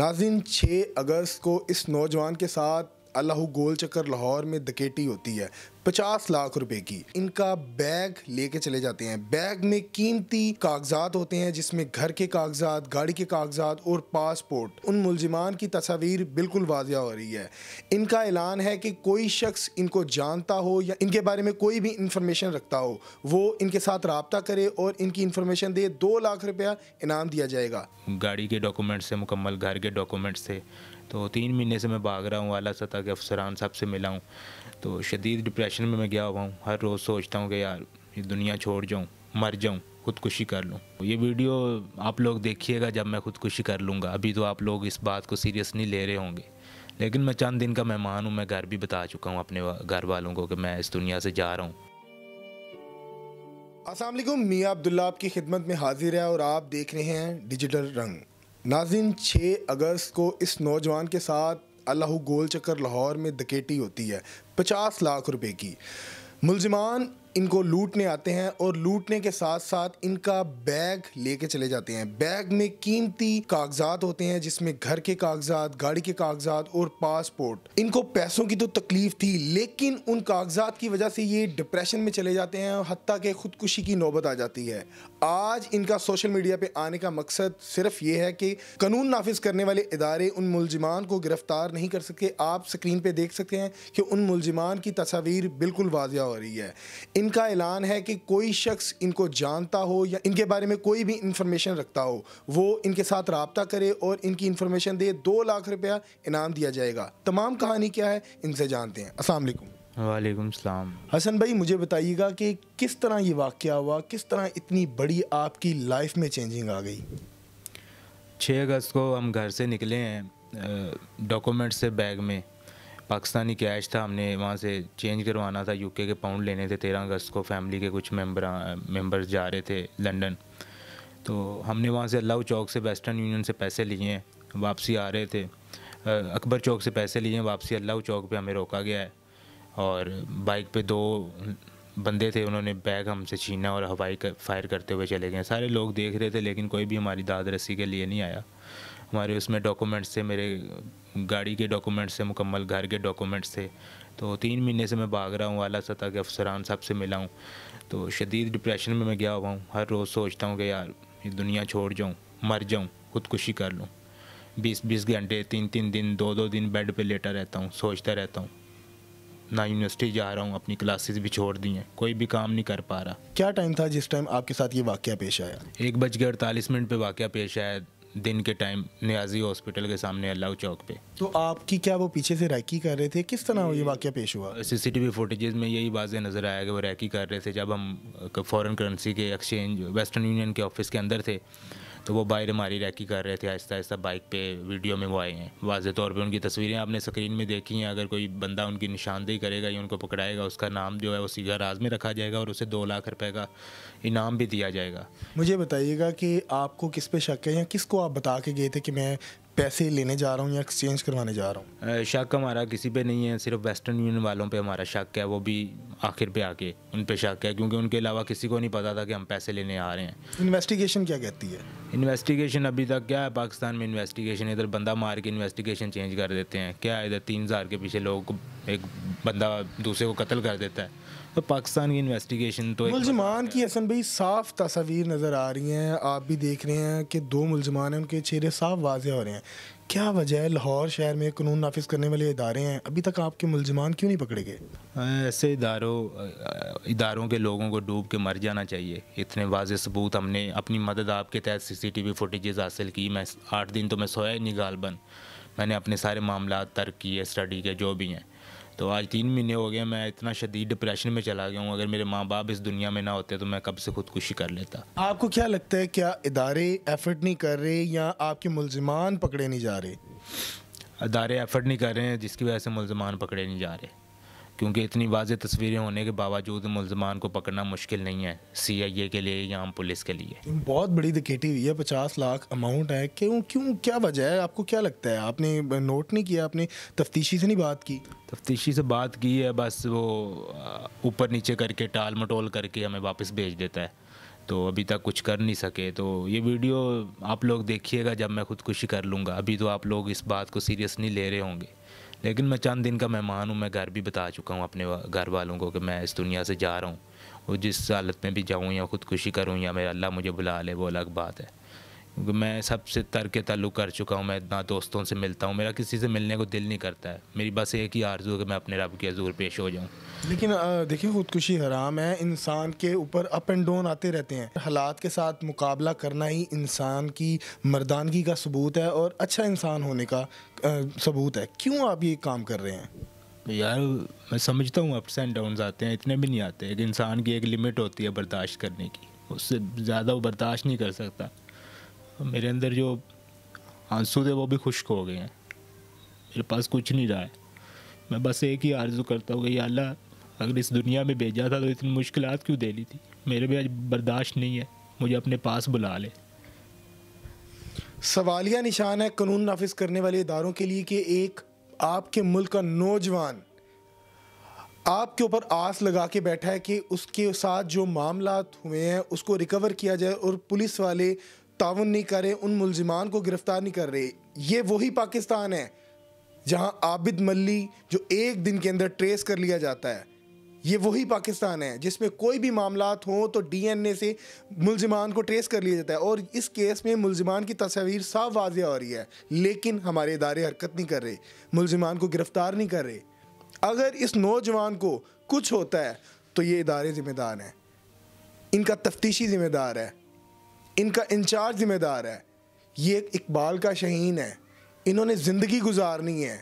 नाजिन 6 अगस्त को इस नौजवान के साथ अल्लाह गोल चक्कर लाहौर में दकेटी होती है पचास लाख रुपए की इनका बैग लेके चले जाते हैं बैग में कीमती कागजात होते हैं जिसमें घर के कागजात गाड़ी के कागजात और पासपोर्ट उन मुलजिमान की तस्वीर बिल्कुल वाजिया हो रही है इनका ऐलान है कि कोई शख्स इनको जानता हो या इनके बारे में कोई भी इंफॉर्मेशन रखता हो वो इनके साथ रबता करे और इनकी इंफॉर्मेशन दे दो लाख रुपया इनाम दिया जाएगा गाड़ी के डॉक्यूमेंट्स से मुकम्मल घर के डॉक्यूमेंट्स से तो तीन महीने से मैं भाग रहा हूँ अला सतह के अफसरान साहब से मिला हूँ तो शदीद डिप्रेशन में मैं गया हुआ हूँ हर रोज़ सोचता हूँ कि यार ये दुनिया छोड़ जाऊँ मर जाऊँ खुदकुशी कर लूँ ये वीडियो आप लोग देखिएगा जब मैं खुदकुशी कर लूँगा अभी तो आप लोग इस बात को सीरियस नहीं ले रहे होंगे लेकिन मैं चंद दिन का मेहमान हूँ मैं घर भी बता चुका हूँ अपने घर वालों को कि मैं इस दुनिया से जा रहा हूँ असलम मियाँ अब्दुल्ला आपकी खिदमत में हाजिर है और आप देख रहे हैं डिजिटल रंग नाजिन 6 अगस्त को इस नौजवान के साथ अल्लाह गोल चक्कर लाहौर में दकेटी होती है 50 लाख रुपए की मुलजमान इनको लूटने आते हैं और लूटने के साथ साथ इनका बैग लेके चले जाते हैं बैग में कीमती कागजात होते हैं जिसमें घर के कागजात गाड़ी के कागजात और पासपोर्ट इनको पैसों की तो तकलीफ थी लेकिन उन कागजात की वजह से ये डिप्रेशन में चले जाते हैं और हती के खुदकुशी की नौबत आ जाती है आज इनका सोशल मीडिया पे आने का मकसद सिर्फ ये है कि कानून नाफिज करने वाले इदारे उन मुलजमान को गिरफ्तार नहीं कर सके आप स्क्रीन पे देख सकते हैं कि उन मुलजमान की तस्वीर बिल्कुल वाजिया हो रही है इनका ऐलान है कि कोई शख्स इनको जानता हो या इनके बारे में कोई भी इंफॉर्मेशन रखता हो वो इनके साथ रबता करे और इनकी इंफॉर्मेशन दे दो लाख रुपया इनाम दिया जाएगा तमाम कहानी क्या है इनसे जानते हैं असलकुम वालेकुम सलाम हसन भाई मुझे बताइएगा कि किस तरह ये वाक़ हुआ किस तरह इतनी बड़ी आपकी लाइफ में चेंजिंग आ गई छः अगस्त को हम घर से निकले हैं डॉक्यूमेंट्स से बैग में पाकिस्तानी कैश था हमने वहाँ से चेंज करवाना था यूके के पाउंड लेने थे तेरह अगस्त को फैमिली के कुछ मेम्बर मेम्बर्स जा रहे थे लंदन तो हमने वहाँ से अल्लाह चौक से वेस्टर्न यूनियन से पैसे लिए हैं वापसी आ रहे थे अकबर चौक से पैसे लिए हैं वापसी अल्लाह चौक पे हमें रोका गया है और बाइक पे दो बंदे थे उन्होंने बैग हमसे छीना और हवाई कर, फायर करते हुए चले गए सारे लोग देख रहे थे लेकिन कोई भी हमारी दाद रस्सी के लिए नहीं आया हमारे उसमें डॉक्यूमेंट्स थे मेरे गाड़ी के डॉक्यूमेंट्स थे मुकम्मल घर के डॉक्यूमेंट्स थे तो तीन महीने से मैं भाग रहा हूँ अला सतह के अफसरान साहब से मिला हूँ तो शदीद डिप्रेशन में मैं गया हुआ हूँ हर रोज़ सोचता हूँ कि यार ये दुनिया छोड़ जाऊँ मर जाऊँ खुदकुशी कर लूँ बीस बीस घंटे तीन तीन दिन दो दो दिन बेड पर लेटा रहता हूँ सोचता रहता हूँ ना यूनिवर्सिटी जा रहा हूँ अपनी क्लासेस भी छोड़ दी हैं कोई भी काम नहीं कर पा रहा क्या टाइम था जिस टाइम आपके साथ ये वाक्य पेश आया एक बज के अड़तालीस मिनट पर वाक्य पेश आया दिन के टाइम न्याजी हॉस्पिटल के सामने अल्लाह चौक पे तो आपकी क्या वो पीछे से रैकी कर रहे थे किस तरह ये वाक्य पेश हुआ C C T V footages में यही वाजह नज़र आया कि वो रैकी कर रहे थे जब हम फॉरेन करेंसी के एक्सचेंज वेस्टर्न यूनियन के ऑफिस के अंदर थे तो वो बाहर हमारी रैकी कर रहे थे आहिस्ता आहिस्ता बाइक पे वीडियो में वो आए हैं वाजह तौर पर उनकी तस्वीरें आपने स्क्रीन में देखी हैं अगर कोई बंदा उनकी निशानदेही करेगा या उनको पकड़ाएगा उसका नाम जो है वो सीधा राज में रखा जाएगा और उसे दो लाख रुपये का इनाम भी दिया जाएगा मुझे बताइएगा कि आपको किस पे शक है या किसको आप बता के गए थे कि मैं पैसे लेने जा रहा हूँ या एक्सचेंज करवाने जा रहा हूँ शक हमारा किसी पे नहीं है सिर्फ वेस्टर्न यूनियन वालों पे हमारा शक है वो भी आखिर पे आके उन पे शक है क्योंकि उनके अलावा किसी को नहीं पता था कि हम पैसे लेने आ रहे हैं इन्वेस्टिगेशन क्या कहती है इन्वेस्टिगेशन अभी तक क्या है पाकिस्तान में इन्वेस्टिगेशन इधर बंदा मार के इन्वेस्टिगेशन चेंज कर देते हैं क्या इधर तीन हज़ार के पीछे लोग एक बंदा दूसरे को कत्ल कर देता है तो पाकिस्तान की इन्वेस्टिगेशन तो मुलजमान की असन भाई साफ तस्वीर नज़र आ रही हैं आप भी देख रहे हैं कि दो मुलजमान हैं उनके चेहरे साफ वाजे हो रहे हैं क्या वजह है लाहौर शहर में कानून नाफिज करने वाले इदारे हैं अभी तक आपके मुलजमान क्यों नहीं पकड़े गए हाँ, ऐसे इदारों इदारों के लोगों को डूब के मर जाना चाहिए इतने वाज सबूत हमने अपनी मदद आपके तहत C C T V footage हासिल की मैं आठ दिन तो मैं सोया ही नहीं गालबन मैंने अपने सारे मामला तर्क किए स्टडी के जो भी हैं तो आज तीन महीने हो गए मैं इतना शदीद डिप्रेशन में चला गया हूँ अगर मेरे माँ बाप इस दुनिया में ना होते तो मैं कब से खुदकुशी कर लेता आपको क्या लगता है क्या इदारे एफर्ट नहीं कर रहे या आपके मुलजमान पकड़े नहीं जा रहे अदारे एफर्ट नहीं कर रहे हैं जिसकी वजह से मुलजमान पकड़े नहीं जा रहे क्योंकि इतनी वाज तस्वीरें होने के बावजूद मुलजमान को पकड़ना मुश्किल नहीं है सी आई ए के लिए या आम पुलिस के लिए बहुत बड़ी दिकेटी हुई है पचास लाख अमाउंट है क्यों क्यों क्या वजह है आपको क्या लगता है आपने नोट नहीं किया आपने तफ्तीशी से नहीं बात की तफ्तीशी से बात की है बस वो ऊपर नीचे करके टाल मटोल करके हमें वापस भेज देता है तो अभी तक कुछ कर नहीं सके तो ये वीडियो आप लोग देखिएगा जब मैं खुदकुशी कर लूँगा अभी तो आप लोग इस बात को सीरियस नहीं ले रहे होंगे लेकिन मैं चंद दिन का मेहमान हूँ मैं घर भी बता चुका हूँ अपने घर वालों को कि मैं इस दुनिया से जा रहा हूँ और जिस हालत में भी जाऊँ या खुदकुशी करूँ या मेरा अल्लाह मुझे बुला ले वो अलग बात है मैं सबसे तर के तल्लुक़ कर चुका हूँ मैं इतना दोस्तों से मिलता हूँ मेरा किसी से मिलने को दिल नहीं करता है मेरी बस एक ही आरजू है कि मैं अपने रब के हजूर पेश हो जाऊँ लेकिन देखिए ख़ुदकुशी हराम है इंसान के ऊपर अप एंड डाउन आते रहते हैं हालात के साथ मुकाबला करना ही इंसान की मर्दानगी का सबूत है और अच्छा इंसान होने का सबूत है क्यों आप ये काम कर रहे हैं यार मैं समझता हूँ अप्स एंड डाउन आते हैं इतने भी नहीं आते एक इंसान की एक लिमिट होती है बर्दाश्त करने की उससे ज़्यादा वो बर्दाश्त नहीं कर सकता मेरे अंदर जो आंसू थे वो भी खुश्क हो गए हैं मेरे पास कुछ नहीं रहा है मैं बस एक ही आर्जू करता हूँ कि अल्लाह अगर इस दुनिया में भेजा था तो इतनी मुश्किल क्यों दे ली थी मेरे भी आज बर्दाश्त नहीं है मुझे अपने पास बुला ले सवालिया निशान है कानून नाफिज करने वाले इदारों के लिए कि एक आपके मुल्क का नौजवान आपके ऊपर आस लगा के बैठा है कि उसके साथ जो मामला हुए हैं उसको रिकवर किया जाए और पुलिस वाले तान नहीं कर रहे उन मुलजमान को गिरफ्तार नहीं कर रहे ये वही पाकिस्तान है जहां आबिद मल्ली जो एक दिन के अंदर ट्रेस कर लिया जाता है ये वही पाकिस्तान है जिसमें कोई भी मामला हों तो डीएनए से मुलजमान को ट्रेस कर लिया जाता है और इस केस में मुलजमान की तस्वीर साफ वाजिया हो रही है लेकिन हमारे इदारे हरकत नहीं कर रहे मुलजमान को गिरफ्तार नहीं कर रहे अगर इस नौजवान को कुछ होता है तो ये इदारे ज़िम्मेदार हैं इनका तफ्तीशी ज़िम्मेदार है इनका इंचार्ज जिम्मेदार है ये इकबाल का शहीन है इन्होंने ज़िंदगी गुजारनी है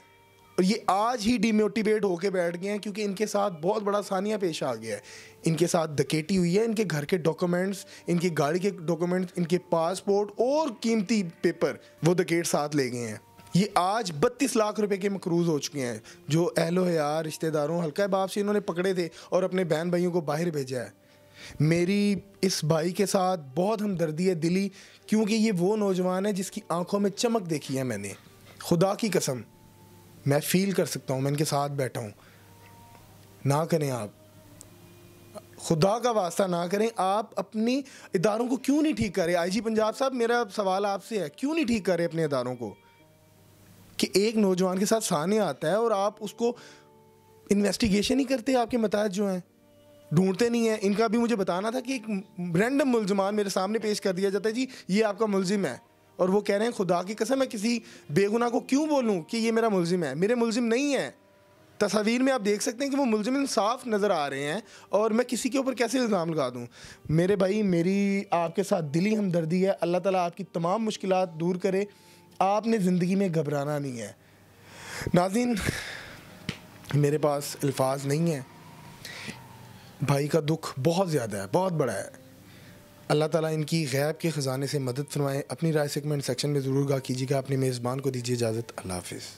और ये आज ही डिमोटिवेट होके बैठ गए हैं क्योंकि इनके साथ बहुत बड़ा सानिया पेश आ गया है इनके साथ दकेटी हुई है इनके घर के डॉक्यूमेंट्स इनकी गाड़ी के डॉक्यूमेंट्स इनके पासपोर्ट और कीमती पेपर वो दकेट साथ ले गए हैं ये आज बत्तीस लाख रुपए के मकरूज हो चुके हैं जो अहलो यार रिश्तेदारों हल्का बाप से इन्होंने पकड़े थे और अपने बहन भाइयों को बाहर भेजा है मेरी इस भाई के साथ बहुत हमदर्दी है दिली क्योंकि ये वो नौजवान है जिसकी आंखों में चमक देखी है मैंने खुदा की कसम मैं फील कर सकता हूँ मैं इनके साथ बैठा हूँ ना करें आप खुदा का वास्ता ना करें आप अपनी इदारों को क्यों नहीं ठीक करें आईजी पंजाब साहब मेरा सवाल आपसे है क्यों नहीं ठीक करें अपने इदारों को कि एक नौजवान के साथ सहने आता है और आप उसको इन्वेस्टिगेशन ही करते आपके मताज जो हैं ढूंढते नहीं है इनका भी मुझे बताना था कि एक रैंडम मुलजमान मेरे सामने पेश कर दिया जाता है जी ये आपका मुलजिम है और वो कह रहे हैं खुदा की कसम मैं किसी बेगुना को क्यों बोलूँ कि ये मेरा मुलजिम है मेरे मुलजिम नहीं है तस्वीर में आप देख सकते हैं कि वो मुलजिम साफ़ नज़र आ रहे हैं और मैं किसी के ऊपर कैसे इल्ज़ाम लगा दूँ मेरे भाई मेरी आपके साथ दिली हमदर्दी है अल्लाह ताला आपकी तमाम मुश्किल दूर करे आपने ज़िंदगी में घबराना नहीं है नाजिन मेरे पास अल्फाज नहीं है भाई का दुख बहुत ज़्यादा है बहुत बड़ा है अल्लाह ताला इनकी गैब के ख़जाने से मदद फरमाएं अपनी राय सेगमेंट सेक्शन में ज़रूर गा कीजिएगा अपने मेज़बान को दीजिए इजाज़त अल्लाह हाफिज़